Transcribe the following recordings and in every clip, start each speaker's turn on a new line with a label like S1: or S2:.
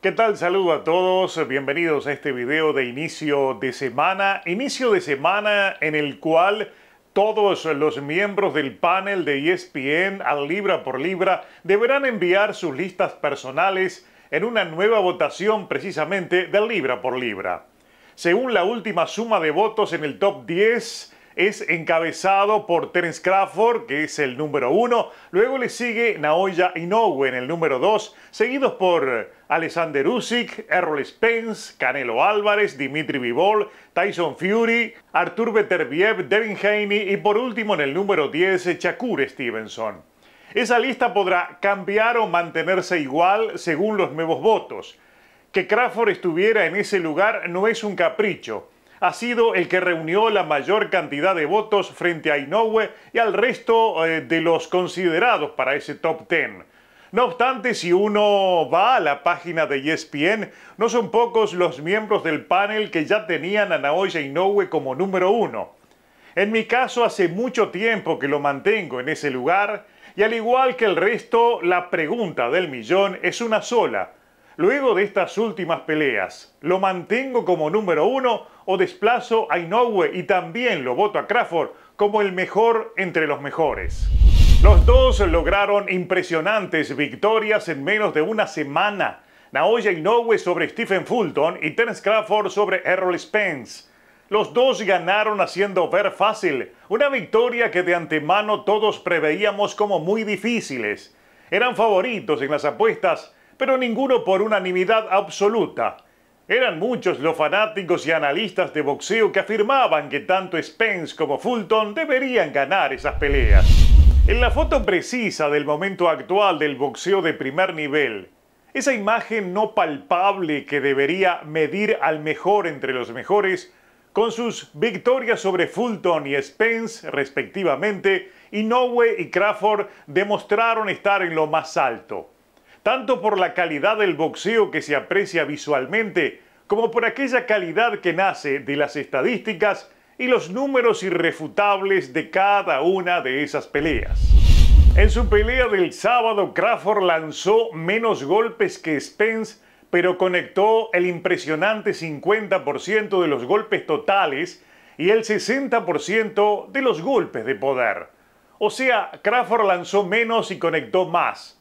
S1: ¿Qué tal? Saludo a todos, bienvenidos a este video de inicio de semana, inicio de semana en el cual todos los miembros del panel de ESPN al libra por libra deberán enviar sus listas personales en una nueva votación precisamente del libra por libra. Según la última suma de votos en el top 10, es encabezado por Terence Crawford, que es el número uno. Luego le sigue Naoya Inoue en el número dos, seguidos por Alexander Usyk, Errol Spence, Canelo Álvarez, Dimitri Vivol, Tyson Fury, Artur Beterbiev, Devin Haney y por último en el número 10, Shakur Stevenson. Esa lista podrá cambiar o mantenerse igual según los nuevos votos. Que Crawford estuviera en ese lugar no es un capricho, ha sido el que reunió la mayor cantidad de votos frente a Inoue y al resto eh, de los considerados para ese top 10. No obstante, si uno va a la página de ESPN, no son pocos los miembros del panel que ya tenían a Naoya Inoue como número uno. En mi caso, hace mucho tiempo que lo mantengo en ese lugar, y al igual que el resto, la pregunta del millón es una sola. Luego de estas últimas peleas, ¿lo mantengo como número uno o desplazo a Inoue y también lo voto a Crawford como el mejor entre los mejores? Los dos lograron impresionantes victorias en menos de una semana. Naoya Inoue sobre Stephen Fulton y Terence Crawford sobre Errol Spence. Los dos ganaron haciendo ver fácil, una victoria que de antemano todos preveíamos como muy difíciles. Eran favoritos en las apuestas pero ninguno por unanimidad absoluta. Eran muchos los fanáticos y analistas de boxeo que afirmaban que tanto Spence como Fulton deberían ganar esas peleas. En la foto precisa del momento actual del boxeo de primer nivel, esa imagen no palpable que debería medir al mejor entre los mejores, con sus victorias sobre Fulton y Spence respectivamente, Inoue y Crawford demostraron estar en lo más alto tanto por la calidad del boxeo que se aprecia visualmente, como por aquella calidad que nace de las estadísticas y los números irrefutables de cada una de esas peleas. En su pelea del sábado, Crawford lanzó menos golpes que Spence, pero conectó el impresionante 50% de los golpes totales y el 60% de los golpes de poder. O sea, Crawford lanzó menos y conectó más.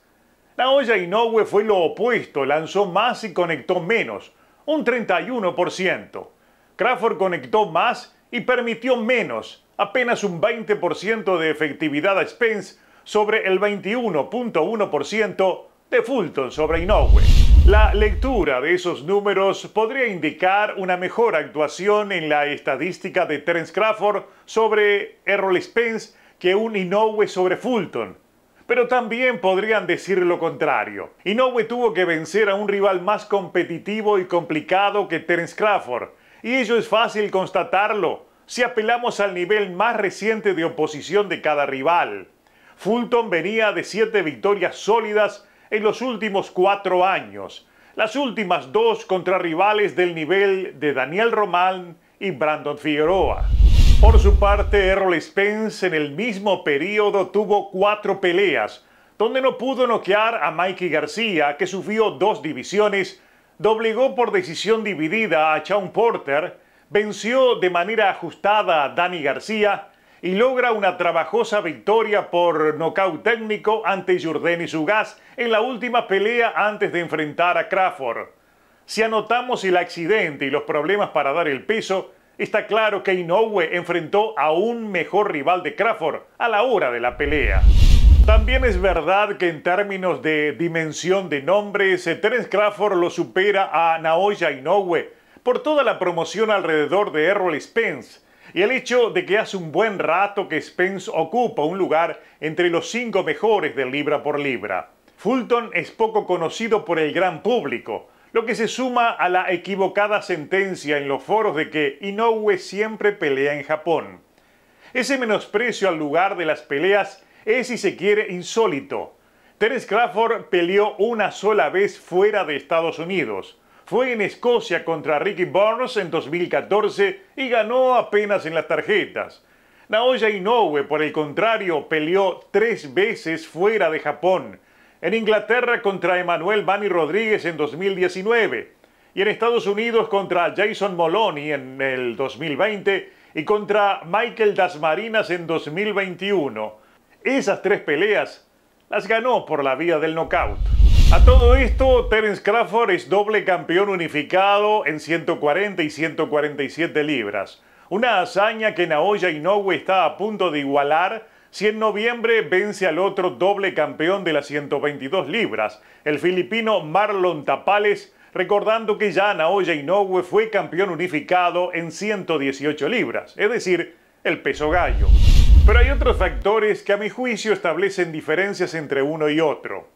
S1: La olla Inoue fue lo opuesto, lanzó más y conectó menos, un 31%. Crawford conectó más y permitió menos, apenas un 20% de efectividad a Spence sobre el 21.1% de Fulton sobre Inoue. La lectura de esos números podría indicar una mejor actuación en la estadística de Terence Crawford sobre Errol Spence que un Inoue sobre Fulton pero también podrían decir lo contrario. Inoue tuvo que vencer a un rival más competitivo y complicado que Terence Crawford. Y ello es fácil constatarlo si apelamos al nivel más reciente de oposición de cada rival. Fulton venía de siete victorias sólidas en los últimos cuatro años, las últimas dos contra rivales del nivel de Daniel Román y Brandon Figueroa. Por su parte, Errol Spence en el mismo periodo tuvo cuatro peleas, donde no pudo noquear a Mikey García, que sufrió dos divisiones, doblegó por decisión dividida a chaun Porter, venció de manera ajustada a Danny García y logra una trabajosa victoria por nocaut técnico ante Jordani Sugas en la última pelea antes de enfrentar a Crawford. Si anotamos el accidente y los problemas para dar el peso, Está claro que Inoue enfrentó a un mejor rival de Crawford a la hora de la pelea. También es verdad que en términos de dimensión de nombres, eh, Terence Crawford lo supera a Naoya Inoue por toda la promoción alrededor de Errol Spence y el hecho de que hace un buen rato que Spence ocupa un lugar entre los cinco mejores de libra por libra. Fulton es poco conocido por el gran público, lo que se suma a la equivocada sentencia en los foros de que Inoue siempre pelea en Japón. Ese menosprecio al lugar de las peleas es, si se quiere, insólito. Terence Crawford peleó una sola vez fuera de Estados Unidos. Fue en Escocia contra Ricky Burns en 2014 y ganó apenas en las tarjetas. Naoya Inoue, por el contrario, peleó tres veces fuera de Japón en Inglaterra contra Emanuel Bani Rodríguez en 2019 y en Estados Unidos contra Jason Moloney en el 2020 y contra Michael Dasmarinas en 2021. Esas tres peleas las ganó por la vía del knockout. A todo esto, Terence Crawford es doble campeón unificado en 140 y 147 libras. Una hazaña que Naoya Inoue está a punto de igualar si en noviembre vence al otro doble campeón de las 122 libras, el filipino Marlon Tapales, recordando que ya Naoya Inoue fue campeón unificado en 118 libras, es decir, el peso gallo. Pero hay otros factores que a mi juicio establecen diferencias entre uno y otro.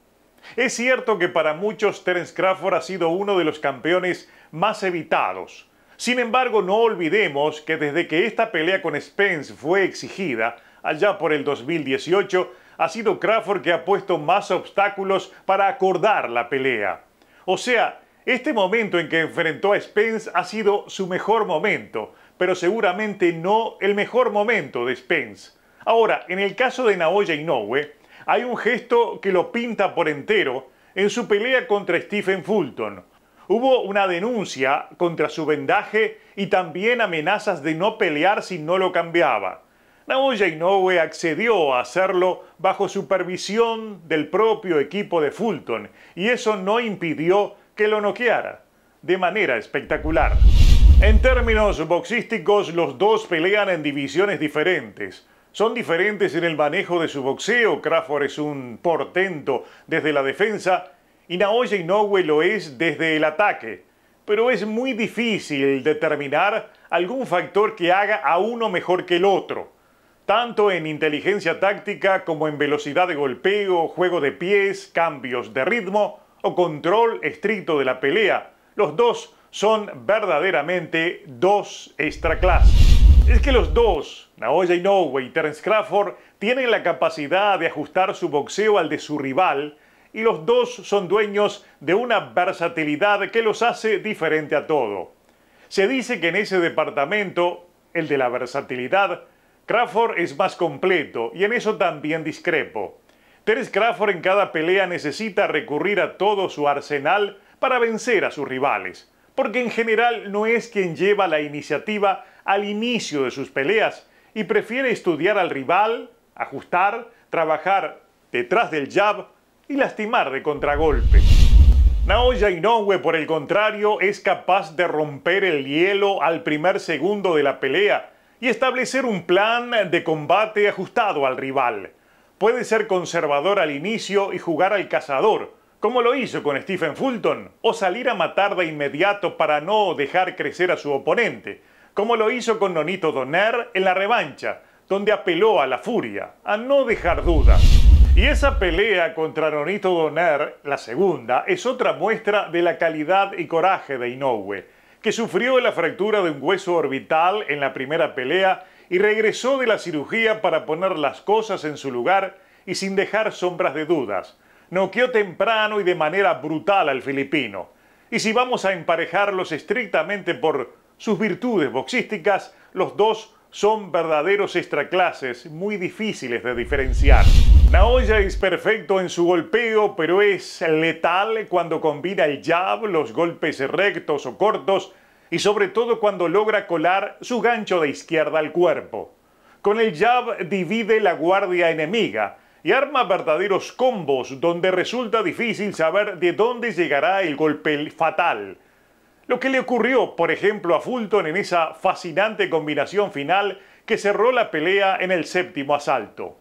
S1: Es cierto que para muchos Terence Crawford ha sido uno de los campeones más evitados. Sin embargo, no olvidemos que desde que esta pelea con Spence fue exigida, allá por el 2018, ha sido Crawford que ha puesto más obstáculos para acordar la pelea. O sea, este momento en que enfrentó a Spence ha sido su mejor momento, pero seguramente no el mejor momento de Spence. Ahora, en el caso de Naoya Inoue, hay un gesto que lo pinta por entero en su pelea contra Stephen Fulton. Hubo una denuncia contra su vendaje y también amenazas de no pelear si no lo cambiaba. Naoya Inoue accedió a hacerlo bajo supervisión del propio equipo de Fulton y eso no impidió que lo noqueara de manera espectacular. En términos boxísticos, los dos pelean en divisiones diferentes. Son diferentes en el manejo de su boxeo. Crawford es un portento desde la defensa y Naoya Inoue lo es desde el ataque. Pero es muy difícil determinar algún factor que haga a uno mejor que el otro tanto en inteligencia táctica como en velocidad de golpeo, juego de pies, cambios de ritmo o control estricto de la pelea. Los dos son verdaderamente dos extra clases. Es que los dos, Naoya Inoue y Terence Crawford, tienen la capacidad de ajustar su boxeo al de su rival y los dos son dueños de una versatilidad que los hace diferente a todo. Se dice que en ese departamento, el de la versatilidad, Crawford es más completo y en eso también discrepo. Teres Crawford en cada pelea necesita recurrir a todo su arsenal para vencer a sus rivales, porque en general no es quien lleva la iniciativa al inicio de sus peleas y prefiere estudiar al rival, ajustar, trabajar detrás del jab y lastimar de contragolpe. Naoya Inoue, por el contrario, es capaz de romper el hielo al primer segundo de la pelea y establecer un plan de combate ajustado al rival. Puede ser conservador al inicio y jugar al cazador, como lo hizo con Stephen Fulton, o salir a matar de inmediato para no dejar crecer a su oponente, como lo hizo con Nonito Donner en la revancha, donde apeló a la furia, a no dejar dudas. Y esa pelea contra Nonito Donner, la segunda, es otra muestra de la calidad y coraje de Inoue que sufrió la fractura de un hueso orbital en la primera pelea y regresó de la cirugía para poner las cosas en su lugar y sin dejar sombras de dudas. Noqueó temprano y de manera brutal al filipino. Y si vamos a emparejarlos estrictamente por sus virtudes boxísticas, los dos son verdaderos extraclases muy difíciles de diferenciar. Naoya es perfecto en su golpeo, pero es letal cuando combina el jab, los golpes rectos o cortos y sobre todo cuando logra colar su gancho de izquierda al cuerpo. Con el jab divide la guardia enemiga y arma verdaderos combos donde resulta difícil saber de dónde llegará el golpe fatal. Lo que le ocurrió, por ejemplo, a Fulton en esa fascinante combinación final que cerró la pelea en el séptimo asalto.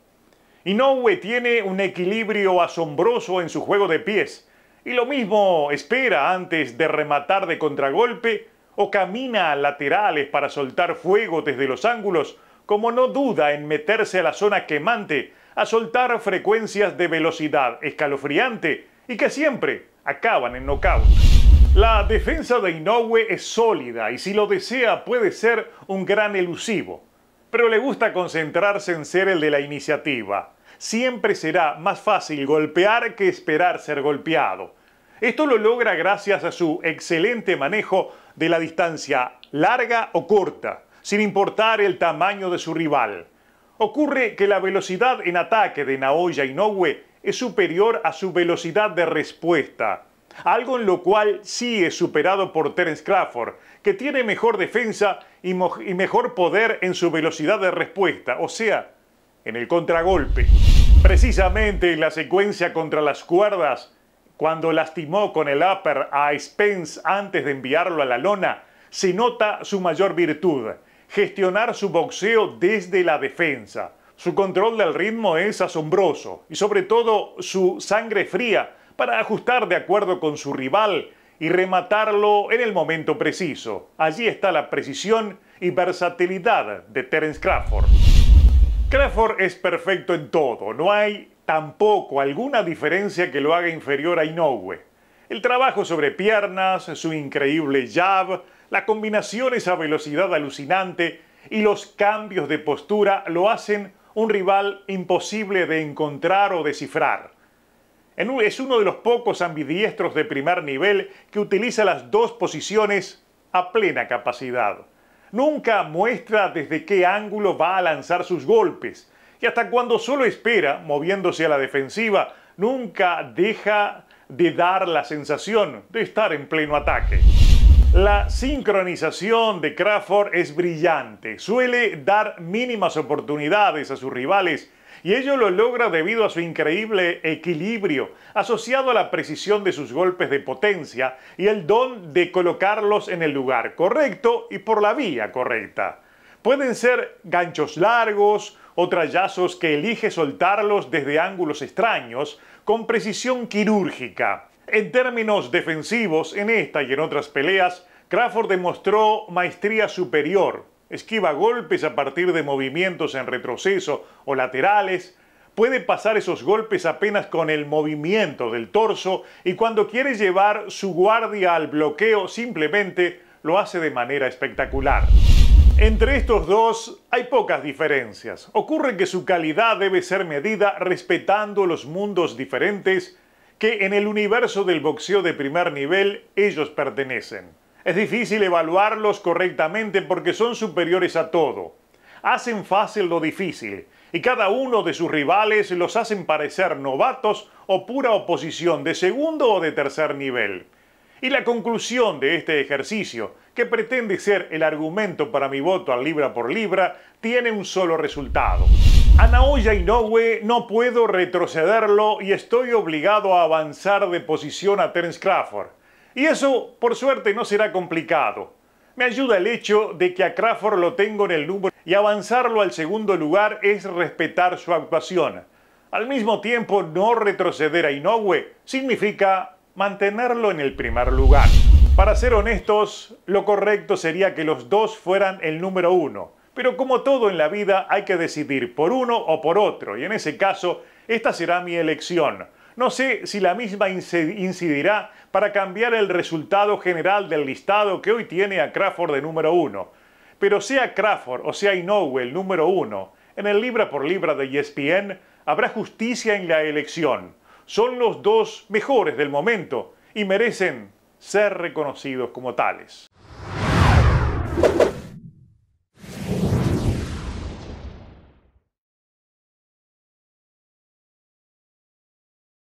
S1: Inoue tiene un equilibrio asombroso en su juego de pies, y lo mismo espera antes de rematar de contragolpe o camina a laterales para soltar fuego desde los ángulos, como no duda en meterse a la zona quemante, a soltar frecuencias de velocidad escalofriante y que siempre acaban en knockout. La defensa de Inoue es sólida y si lo desea puede ser un gran elusivo, pero le gusta concentrarse en ser el de la iniciativa. Siempre será más fácil golpear que esperar ser golpeado. Esto lo logra gracias a su excelente manejo de la distancia larga o corta, sin importar el tamaño de su rival. Ocurre que la velocidad en ataque de Naoya Inoue es superior a su velocidad de respuesta, algo en lo cual sí es superado por Terence Crawford, que tiene mejor defensa y, y mejor poder en su velocidad de respuesta, o sea, en el contragolpe. Precisamente en la secuencia contra las cuerdas, cuando lastimó con el upper a Spence antes de enviarlo a la lona, se nota su mayor virtud, gestionar su boxeo desde la defensa. Su control del ritmo es asombroso y sobre todo su sangre fría para ajustar de acuerdo con su rival y rematarlo en el momento preciso. Allí está la precisión y versatilidad de Terence Crawford. Crawford es perfecto en todo, no hay tampoco alguna diferencia que lo haga inferior a Inoue. El trabajo sobre piernas, su increíble jab, la combinación a velocidad alucinante y los cambios de postura lo hacen un rival imposible de encontrar o descifrar. Es uno de los pocos ambidiestros de primer nivel que utiliza las dos posiciones a plena capacidad. Nunca muestra desde qué ángulo va a lanzar sus golpes, y hasta cuando solo espera, moviéndose a la defensiva, nunca deja de dar la sensación de estar en pleno ataque. La sincronización de Crawford es brillante, suele dar mínimas oportunidades a sus rivales y ello lo logra debido a su increíble equilibrio, asociado a la precisión de sus golpes de potencia y el don de colocarlos en el lugar correcto y por la vía correcta. Pueden ser ganchos largos, o trallazos que elige soltarlos desde ángulos extraños con precisión quirúrgica. En términos defensivos, en esta y en otras peleas, Crawford demostró maestría superior. Esquiva golpes a partir de movimientos en retroceso o laterales, puede pasar esos golpes apenas con el movimiento del torso y cuando quiere llevar su guardia al bloqueo simplemente lo hace de manera espectacular. Entre estos dos hay pocas diferencias. Ocurre que su calidad debe ser medida respetando los mundos diferentes que en el universo del boxeo de primer nivel ellos pertenecen. Es difícil evaluarlos correctamente porque son superiores a todo. Hacen fácil lo difícil y cada uno de sus rivales los hacen parecer novatos o pura oposición de segundo o de tercer nivel. Y la conclusión de este ejercicio, que pretende ser el argumento para mi voto a libra por libra, tiene un solo resultado. A Naoya Inoue no puedo retrocederlo y estoy obligado a avanzar de posición a Terence Crawford. Y eso, por suerte, no será complicado. Me ayuda el hecho de que a Crawford lo tengo en el número y avanzarlo al segundo lugar es respetar su actuación. Al mismo tiempo, no retroceder a Inoue significa mantenerlo en el primer lugar. Para ser honestos, lo correcto sería que los dos fueran el número uno, pero como todo en la vida hay que decidir por uno o por otro, y en ese caso, esta será mi elección. No sé si la misma incidirá para cambiar el resultado general del listado que hoy tiene a Crawford de número uno, pero sea Crawford o sea Inoue el número uno, en el Libra por Libra de ESPN habrá justicia en la elección son los dos mejores del momento y merecen ser reconocidos como tales.